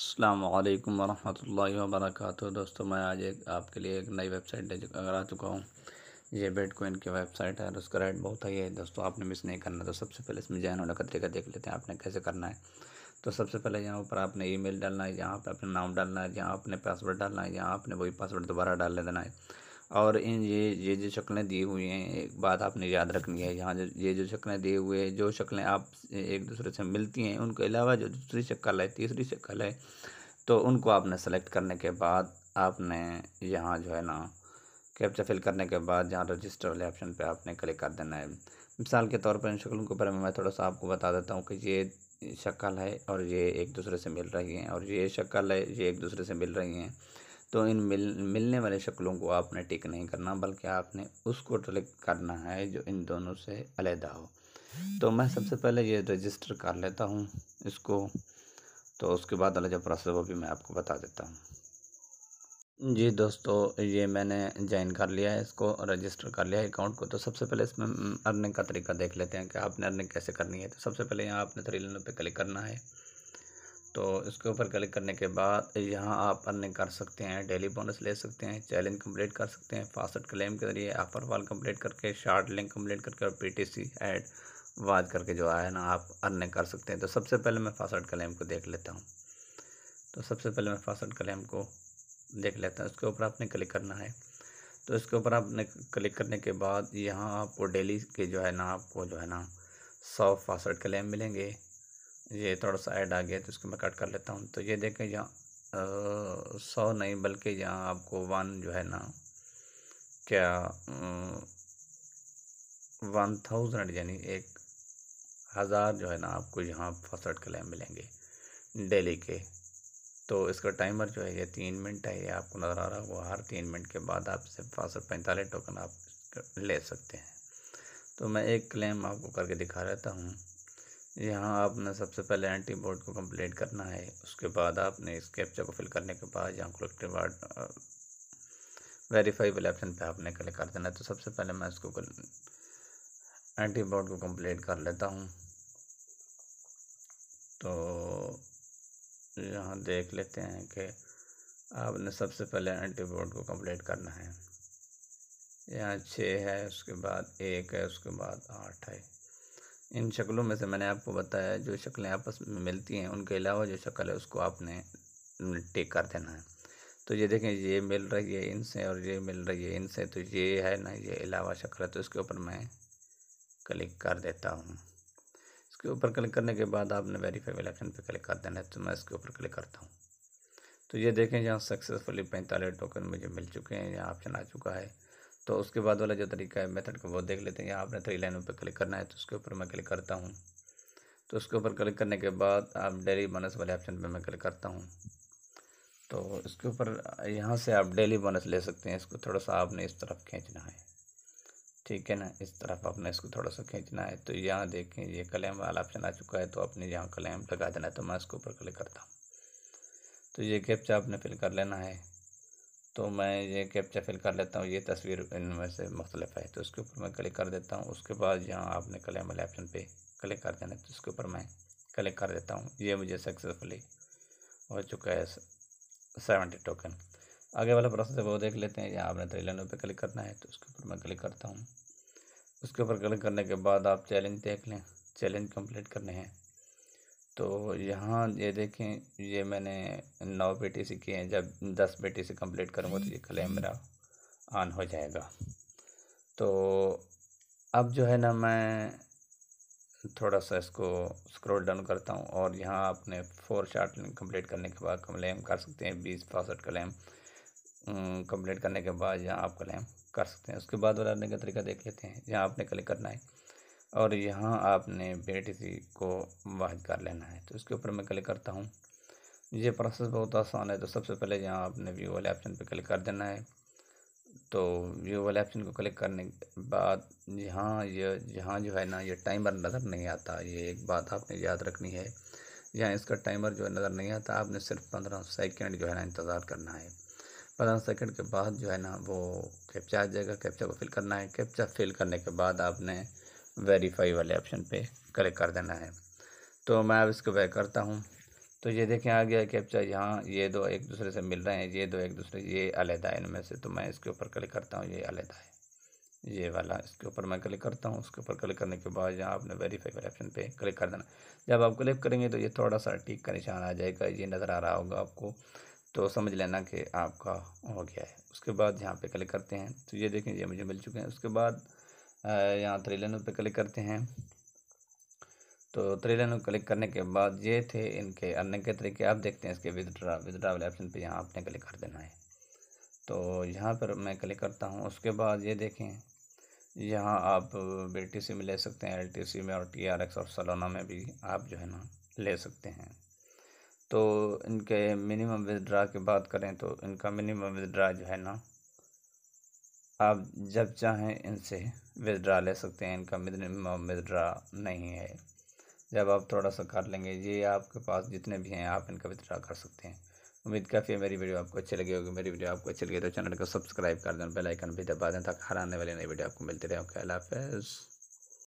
अल्लाम वरहमल वर्क दोस्तों मैं आज एक आपके लिए एक नई वेबसाइट करा चुका हूँ ये बेट कोइन की वेबसाइट है और उसका रेट बहुत हाई है दोस्तों आपने मिस नहीं करना तो सबसे पहले इसमें जैन होने का तरीका देख लेते हैं आपने कैसे करना है तो सबसे पहले यहाँ पर आपने ईमेल डालना है यहाँ पर अपना नाम डालना है यहाँ अपने पासवर्ड डालना है यहाँ आपने वही पासवर्ड दोबारा डाल देना है और इन ये ये जो शक्लें दी हुई हैं एक बात आपने याद रखनी है यहाँ जो ये जो शक्लें दिए हुए हैं जो शक्लें आप एक दूसरे से मिलती हैं उनके अलावा जो दूसरी शक्ल है तीसरी शक्ल है तो उनको आपने सेलेक्ट करने के बाद आपने यहाँ जो है ना कैप्चा फिल करने के बाद यहाँ रजिस्टर वाले ऑप्शन पर आपने क्लिक कर देना है मिसाल के तौर पर इन शक्लों के बारे में मैं थोड़ा सा आपको बता देता हूँ कि ये शक्ल है और ये एक दूसरे से मिल रही हैं और ये शक्ल है ये एक दूसरे से मिल रही हैं तो इन मिल मिलने वाले शक्लों को आपने टिक नहीं करना बल्कि आपने उसको टिक करना है जो इन दोनों से अलहदा हो तो मैं सबसे पहले ये रजिस्टर कर लेता हूँ इसको तो उसके बाद अलग प्रोसेस वो भी मैं आपको बता देता हूँ जी दोस्तों ये मैंने ज्वाइन कर लिया है इसको रजिस्टर कर लिया है अकाउंट को तो सबसे पहले इसमें अर्निंग का तरीका देख लेते हैं कि आपने अर्निंग कैसे करनी है तो सबसे पहले यहाँ आपने थ्री लेनों पर क्लिक करना है तो इसके ऊपर क्लिक करने के बाद यहाँ आप अर्निंग कर सकते हैं डेली बोनस ले सकते हैं चैलेंज कंप्लीट कर सकते हैं फास्ट क्लेम के जरिए ऑफर वाल कंप्लीट करके शार्ट लिंक कंप्लीट करके और पीटीसी ऐड वाद करके जो है ना आप अर्निंग कर सकते हैं तो सबसे पहले मैं फास्ट क्लेम को देख लेता हूँ तो सबसे पहले मैं फास्ट क्लेम को देख लेता हूँ इसके ऊपर आपने क्लिक करना है तो इसके ऊपर आपने क्लिक करने के बाद यहाँ आपको डेली के जो है ना आपको जो है ना सौ फासठ क्लेम मिलेंगे ये थोड़ा सा ऐड आ गया तो इसको मैं कट कर लेता हूँ तो ये देखें यहाँ सौ नहीं बल्कि यहाँ आपको वन जो है ना क्या वन थाउजेंड यानी एक हज़ार जो है ना आपको यहाँ फर्स्ट क्लेम मिलेंगे डेली के तो इसका टाइमर जो है ये तीन मिनट है ये आपको नज़र आ रहा होगा हर तीन मिनट के बाद आप इसे फासठ पैंतालीस टोकन आप ले सकते हैं तो मैं एक क्लेम आपको करके दिखा रहता हूँ यहाँ आपने सबसे पहले एंटी बोर्ड को कंप्लीट करना है उसके बाद आपने इस कैप्चर को फिल करने के बाद यहाँ क्लिक रिवार्ड वेरीफाइबल ऑप्शन पे आपने क्लिक कर देना है तो सबसे पहले मैं इसको एंटी बोर्ड को कंप्लीट कर लेता हूँ तो यहाँ देख लेते हैं कि आपने सबसे पहले एंटी बोर्ड को कंप्लीट करना है यहाँ छः है उसके बाद एक है उसके बाद आठ है इन शक्लों में से मैंने आपको बताया जो शक्लें आपस में मिलती हैं उनके अलावा जो शक्ल है उसको आपने टेक कर देना है तो ये देखें ये मिल रही है इनसे और ये मिल रही है इनसे तो ये है ना ये अलावा शक्ल है तो इसके ऊपर मैं क्लिक कर देता हूँ इसके ऊपर क्लिक करने के बाद आपने वेरीफाई इलेक्शन पर क्लिक कर देना है तो मैं इसके ऊपर क्लिक करता हूँ तो ये देखें यहाँ सक्सेसफुली पैंतालीस टोकन मुझे मिल चुके हैं यहाँ ऑप्शन आ चुका है तो उसके बाद वाला जो तरीका है मेथड को वो देख लेते हैं आपने थ्री लाइन पर क्लिक करना है तो उसके ऊपर मैं क्लिक करता हूँ तो उसके ऊपर क्लिक करने के बाद आप डेली बोनस वाले ऑप्शन पर मैं क्लिक करता हूँ तो इसके ऊपर यहाँ से आप डेली बोनस ले सकते हैं इसको थोड़ा सा आपने इस तरफ खींचना है ठीक है ना इस तरफ आपने इसको थोड़ा सा खींचना है तो यहाँ देखें ये क्लेम वाला ऑप्शन आ चुका है तो आपने यहाँ क्लेम लगा देना है तो मैं इसके ऊपर क्लिक करता हूँ तो ये कैप्चा आपने फिल कर लेना है तो मैं ये कैप्चर फिल कर लेता हूँ ये तस्वीर इनमें से मुख्तलिफ है तो उसके ऊपर मैं क्लिक कर देता हूँ उसके बाद यहाँ आपने कलेम वाले ऑप्शन पे क्लिक कर देना तो उसके ऊपर मैं क्लिक कर देता हूँ ये मुझे सक्सेसफुली हो चुका है सेवेंटी टोकन आगे वाला प्रोसेस है वो देख लेते हैं यहाँ आपने थ्री लाइनों पर क्लिक करना है तो उसके ऊपर मैं क्लिक करता हूँ उसके ऊपर क्लिक करने के बाद आप चैलेंज देख लें चैलेंज कम्प्लीट करने हैं तो यहाँ ये देखें ये मैंने नौ टी से किए हैं जब दस टी से कम्प्लीट करूँगा तो ये क्लेम मेरा ऑन हो जाएगा तो अब जो है ना मैं थोड़ा सा इसको स्क्रॉल डाउन करता हूँ और यहाँ आपने फोर शार्ट कंप्लीट करने के बाद क्लेम कर सकते हैं बीस पासठ क्लेम कंप्लीट करने के बाद यहाँ आप क्लेम कर सकते हैं उसके बाद बनाने का तरीका देख लेते हैं यहाँ आपने क्लिक करना है और यहाँ आपने बेट इसी को वाहिद कर लेना है तो इसके ऊपर मैं क्लिक करता हूँ ये प्रोसेस बहुत आसान है तो सबसे पहले यहाँ आपने व्यू वाले ऑप्शन पर क्लिक कर देना है तो व्यू वाले ऑप्शन को क्लिक करने के बाद यहाँ ये यहाँ जो है ना ये टाइमर नज़र नहीं आता ये एक बात आपने याद रखनी है यहाँ इसका टाइमर जो है नज़र नहीं आता आपने सिर्फ पंद्रह सेकेंड जो है ना इंतज़ार करना है पंद्रह सेकेंड के बाद जो है ना वो कैप्चा आ जाएगा कैप्चा को फिल करना है कैप्चा फिल करने के बाद आपने वेरीफाई वाले ऑप्शन पे क्लिक कर देना है तो मैं अब इसको वे करता हूँ तो ये देखें आ गया कैप्चा यहाँ ये दो एक दूसरे से मिल रहे हैं ये दो एक दूसरे ये अलहदा है इनमें से तो मैं इसके ऊपर क्लिक करता हूँ ये अलहदा है ये वाला इसके ऊपर मैं क्लिक करता हूँ उसके ऊपर क्लिक करने के बाद यहाँ आपने वेरीफाई वाले ऑप्शन पे क्लिक कर देना जब आप क्लिक करेंगे तो ये थोड़ा सा टीक का निशान आ जाएगा ये नज़र आ रहा होगा आपको तो समझ लेना कि आपका हो गया है उसके बाद यहाँ पे क्लिक करते हैं तो ये देखें ये मुझे मिल चुके हैं उसके बाद यहाँ थ्री लाइनों पर क्लिक करते हैं तो थ्री लाइनों क्लिक करने के बाद ये थे इनके अन्य के तरीके आप देखते हैं इसके विदड्रा विदड्रा वाले ऑप्शन पे यहाँ आपने क्लिक कर देना है तो यहाँ पर मैं क्लिक करता हूँ उसके बाद ये देखें यहाँ आप बी में ले सकते हैं एल में और टी आर एक्स और सलोना में भी आप जो है ना ले सकते हैं तो इनके मिनिमम विदड्रा की बात करें तो इनका मिनिमम विदड्रा जो है ना आप जब चाहें इनसे विदड्रा ले सकते हैं इनका विदड्रा नहीं है जब आप थोड़ा सा कर लेंगे ये आपके पास जितने भी हैं आप इनका विदड्रा कर सकते हैं उम्मीद काफ़ी है मेरी वीडियो आपको अच्छी लगी होगी मेरी वीडियो आपको अच्छी लगी तो चैनल को सब्सक्राइब कर दें बेल आइकन भी दबा दें ताकि हर आने वाली नई वीडियो आपको मिलती रहे ओके अल्लाह हाफिज़